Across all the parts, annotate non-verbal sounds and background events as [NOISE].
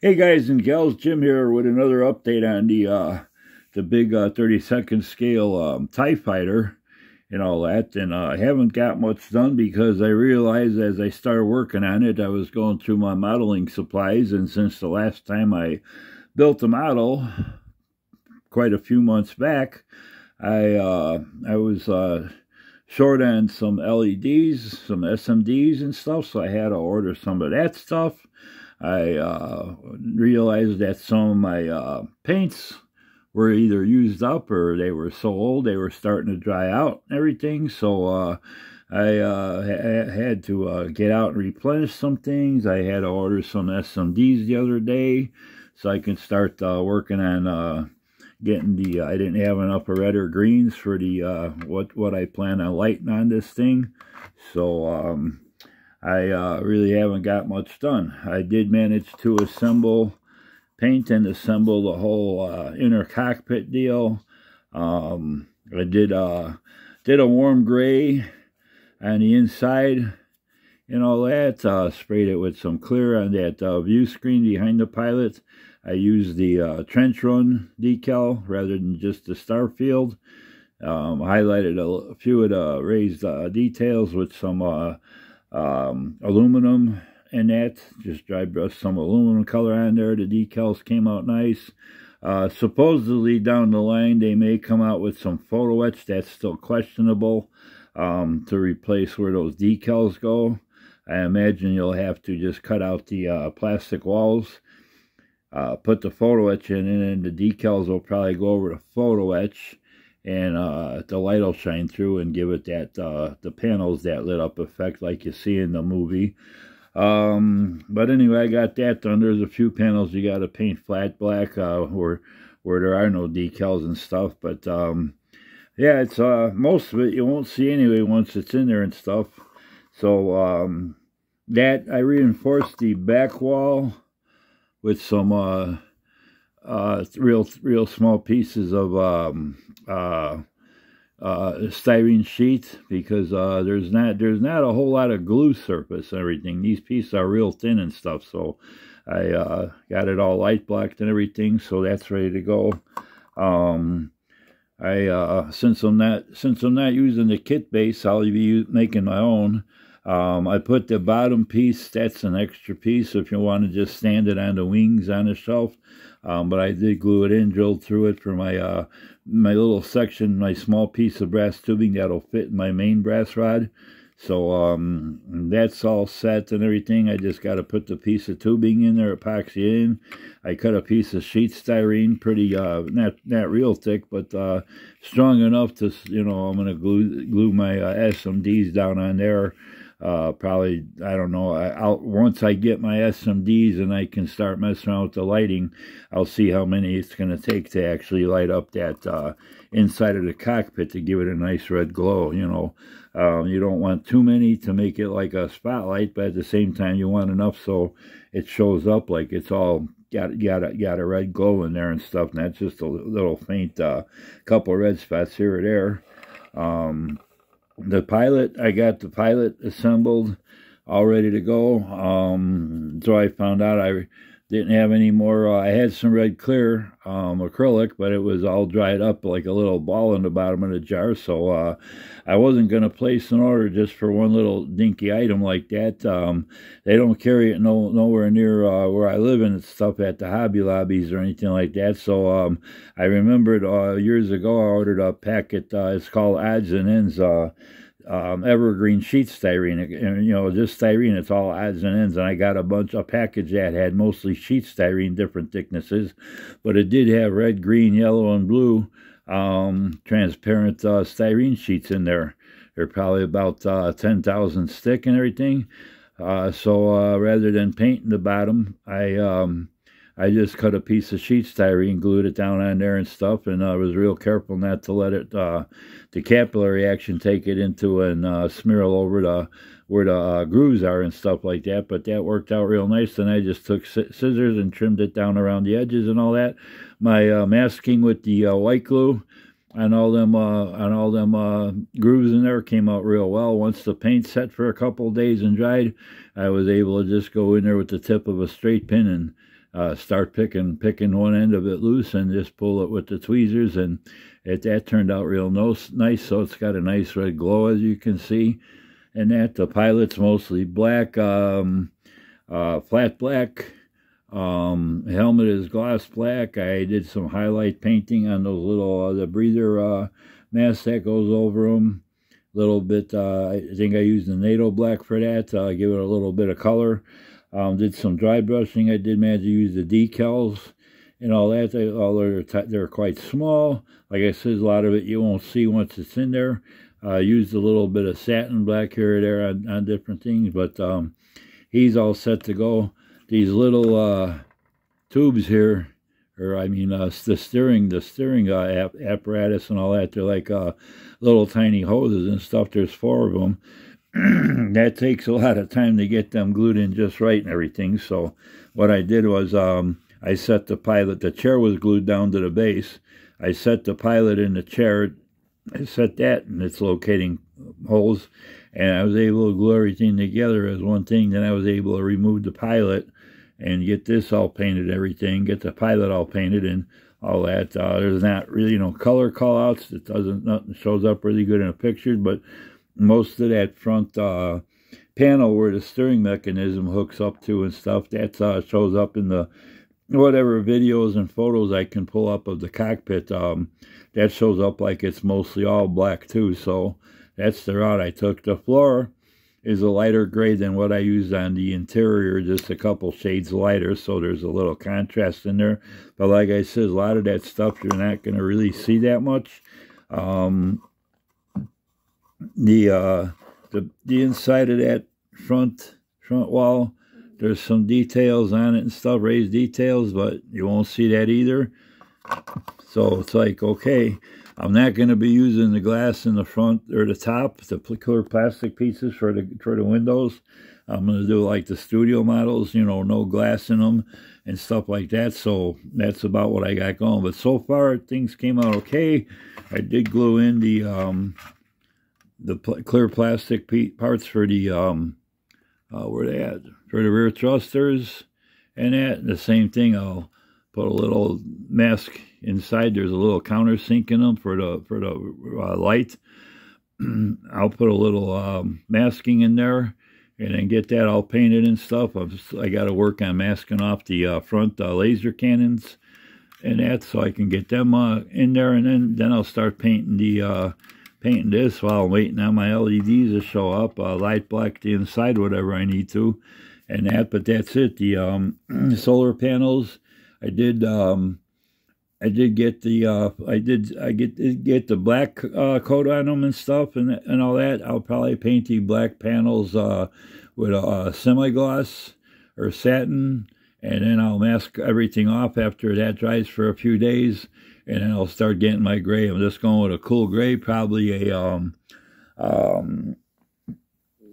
Hey guys and gals, Jim here with another update on the uh, the big uh, 30 second scale um, TIE fighter and all that. And uh, I haven't got much done because I realized as I started working on it, I was going through my modeling supplies. And since the last time I built a model, quite a few months back, I, uh, I was uh, short on some LEDs, some SMDs and stuff. So I had to order some of that stuff. I uh, realized that some of my uh, paints were either used up or they were so old they were starting to dry out and everything. So uh, I uh, ha had to uh, get out and replenish some things. I had to order some SMDs the other day so I can start uh, working on uh, getting the... I didn't have enough red or greens for the uh, what, what I plan on lighting on this thing. So... Um, I uh, really haven't got much done. I did manage to assemble, paint and assemble the whole uh, inner cockpit deal. Um, I did uh, did a warm gray on the inside and all that. Uh, sprayed it with some clear on that uh, view screen behind the pilot. I used the uh, trench run decal rather than just the star field. Um, highlighted a few of the raised uh, details with some uh, um, aluminum and that. Just dry brushed some aluminum color on there. The decals came out nice. Uh, supposedly down the line they may come out with some photo etch. That's still questionable um, to replace where those decals go. I imagine you'll have to just cut out the uh, plastic walls, uh, put the photo etch in, and then the decals will probably go over the photo etch and uh, the light will shine through and give it that uh, the panels that lit up effect like you see in the movie. Um, but anyway, I got that done. There's a few panels you got to paint flat black uh, where where there are no decals and stuff. But um, yeah, it's uh, most of it you won't see anyway once it's in there and stuff. So um, that I reinforced the back wall with some uh, uh, real real small pieces of um, uh, uh, styrene sheet because uh, there's not there's not a whole lot of glue surface and everything. These pieces are real thin and stuff, so I uh, got it all light blocked and everything, so that's ready to go. Um, I uh, since I'm not since I'm not using the kit base, I'll be making my own. Um, I put the bottom piece, that's an extra piece if you want to just stand it on the wings on the shelf. Um, but I did glue it in, drilled through it for my uh, my little section, my small piece of brass tubing that'll fit my main brass rod. So um, that's all set and everything. I just got to put the piece of tubing in there, epoxy in. I cut a piece of sheet styrene, pretty uh, not not real thick, but uh, strong enough to you know I'm gonna glue glue my uh, SMDs down on there uh, probably I don't know. I, will once I get my SMDs and I can start messing around with the lighting, I'll see how many it's going to take to actually light up that uh, inside of the cockpit to give it a nice red glow. You know, um, you don't want too many to make it like a spotlight, but at the same time, you want enough so it shows up like it's all got got a, got a red glow in there and stuff. And that's just a little faint uh, couple red spots here or there. Um, the pilot, I got the pilot assembled, all ready to go. Um, so I found out I didn't have any more. Uh, I had some red clear um, acrylic, but it was all dried up like a little ball in the bottom of the jar. So uh, I wasn't going to place an order just for one little dinky item like that. Um, they don't carry it no nowhere near uh, where I live and stuff at the Hobby Lobbies or anything like that. So um, I remembered uh, years ago I ordered a packet. Uh, it's called Odds and Ends uh, um, evergreen sheet styrene, you know, just styrene, it's all odds and ends. And I got a bunch, a package that had mostly sheet styrene, different thicknesses, but it did have red, green, yellow, and blue um, transparent uh, styrene sheets in there. They're probably about uh, 10,000 stick and everything. Uh, so uh, rather than painting the bottom, I um, I just cut a piece of sheet styrene, glued it down on there and stuff, and I uh, was real careful not to let it, uh, the capillary action take it into and uh, smear all over the where the uh, grooves are and stuff like that. But that worked out real nice. Then I just took scissors and trimmed it down around the edges and all that. My uh, masking with the uh, white glue and all them uh, all them uh, grooves in there came out real well. Once the paint set for a couple days and dried, I was able to just go in there with the tip of a straight pin and uh, start picking picking one end of it loose and just pull it with the tweezers and it that turned out real nice so it's got a nice red glow as you can see and that the pilot's mostly black um, uh, flat black um, helmet is gloss black I did some highlight painting on those little uh, the breather uh, mask that goes over them a little bit uh, I think I used the NATO black for that uh, give it a little bit of color um, did some dry brushing. I did manage to use the decals and all that. They, all are they're quite small. Like I said, a lot of it you won't see once it's in there. I uh, used a little bit of satin black here or there on, on different things, but um, he's all set to go. These little uh, tubes here, or I mean uh, the steering, the steering uh, apparatus and all that, they're like uh, little tiny hoses and stuff. There's four of them. [CLEARS THROAT] that takes a lot of time to get them glued in just right and everything. So what I did was um, I set the pilot, the chair was glued down to the base. I set the pilot in the chair, I set that in its locating holes, and I was able to glue everything together as one thing. Then I was able to remove the pilot and get this all painted, everything, get the pilot all painted and all that. Uh, there's not really no color color callouts. It doesn't, nothing shows up really good in the pictures, but most of that front uh, panel where the steering mechanism hooks up to and stuff. That uh, shows up in the whatever videos and photos I can pull up of the cockpit. Um, that shows up like it's mostly all black too. So that's the route I took. The floor is a lighter gray than what I used on the interior, just a couple shades lighter, so there's a little contrast in there. But like I said, a lot of that stuff you're not going to really see that much. Um, the uh, the the inside of that front front wall. There's some details on it and stuff, raised details, but you won't see that either. So it's like, okay, I'm not going to be using the glass in the front or the top, the clear plastic pieces for the for the windows. I'm going to do like the studio models, you know, no glass in them and stuff like that. So that's about what I got going. But so far, things came out okay. I did glue in the um, the pl clear plastic parts for the, um, uh, where they at? For the rear thrusters and that. And the same thing, I'll put a little mask inside. There's a little countersink in them for the, for the uh, light. [CLEARS THROAT] I'll put a little um, masking in there and then get that all painted and stuff. I've, I got to work on masking off the uh, front uh, laser cannons and that so I can get them uh, in there. And then, then I'll start painting the uh, painting this while I'm waiting on my LEDs to show up. Uh, light black the inside, whatever I need to. And that, but that's it. The um, [CLEARS THROAT] solar panels, I did... Um, I did get the uh, I did I get get the black uh, coat on them and stuff and and all that. I'll probably paint the black panels uh, with a, a semi gloss or satin, and then I'll mask everything off after that dries for a few days, and I'll start getting my gray. I'm just going with a cool gray, probably a um, um,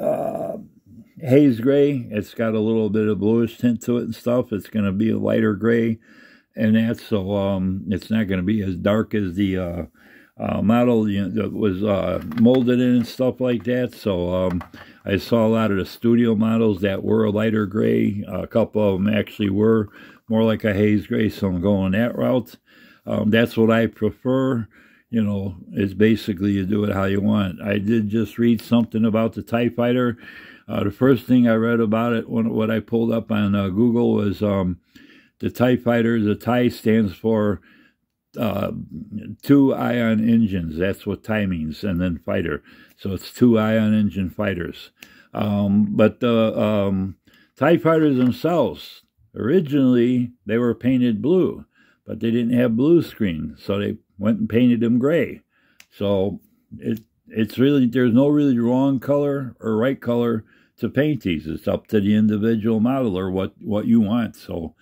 uh, haze gray. It's got a little bit of bluish tint to it and stuff. It's going to be a lighter gray, and that's so um, it's not going to be as dark as the uh, uh, model you know, that was uh, molded in and stuff like that. So um, I saw a lot of the studio models that were a lighter gray. A couple of them actually were more like a haze gray, so I'm going that route. Um, that's what I prefer. You know, it's basically you do it how you want. I did just read something about the TIE Fighter. Uh, the first thing I read about it, when, what I pulled up on uh, Google, was um, the TIE Fighter. The TIE stands for uh, two ion engines. That's what TIE means, and then fighter. So it's two ion engine fighters. Um, but the um, TIE fighters themselves, originally, they were painted blue but they didn't have blue screen, so they went and painted them gray. So it it's really there's no really wrong color or right color to paint these. It's up to the individual modeler what what you want. So,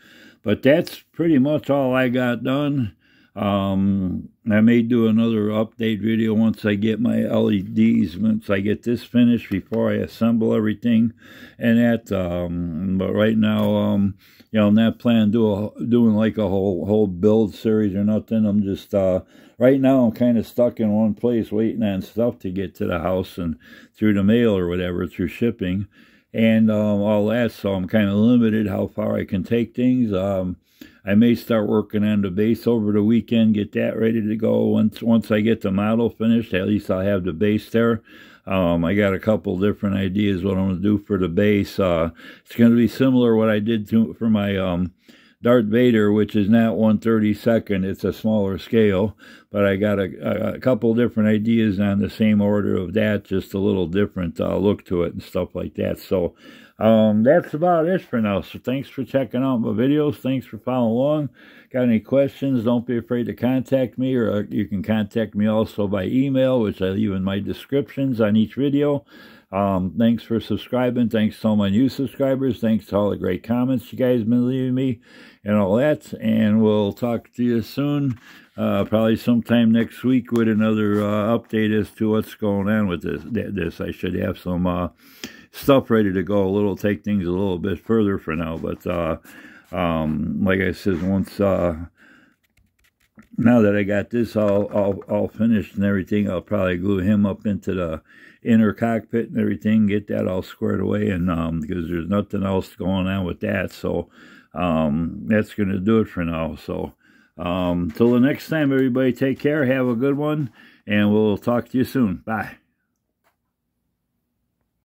but that's pretty much all I got done. Um, I may do another update video once I get my LEDs, once I get this finished before I assemble everything and that, um, but right now, um, you know, I'm not planning do a, doing like a whole, whole build series or nothing. I'm just, uh, right now I'm kind of stuck in one place waiting on stuff to get to the house and through the mail or whatever, through shipping and um, all that. So I'm kind of limited how far I can take things. Um, I may start working on the base over the weekend, get that ready to go. Once once I get the model finished, at least I'll have the base there. Um, I got a couple different ideas what I'm going to do for the base. Uh, it's going to be similar what I did to, for my um, Darth Vader, which is not 132nd. It's a smaller scale, but I got a, a couple different ideas on the same order of that, just a little different uh, look to it and stuff like that. So um, that's about it for now. So thanks for checking out my videos. Thanks for following along. Got any questions, don't be afraid to contact me, or uh, you can contact me also by email, which I leave in my descriptions on each video. Um, thanks for subscribing. Thanks to all my new subscribers. Thanks to all the great comments you guys been leaving me and all that. And we'll talk to you soon, uh, probably sometime next week with another uh, update as to what's going on with this. This I should have some uh, stuff ready to go. A little take things a little bit further for now, but uh, um, like I said, once uh, now that I got this all, all, all finished and everything, I'll probably glue him up into the inner cockpit and everything, get that all squared away, and um, because there's nothing else going on with that, so um, that's going to do it for now. So um, till the next time, everybody, take care, have a good one, and we'll talk to you soon. Bye.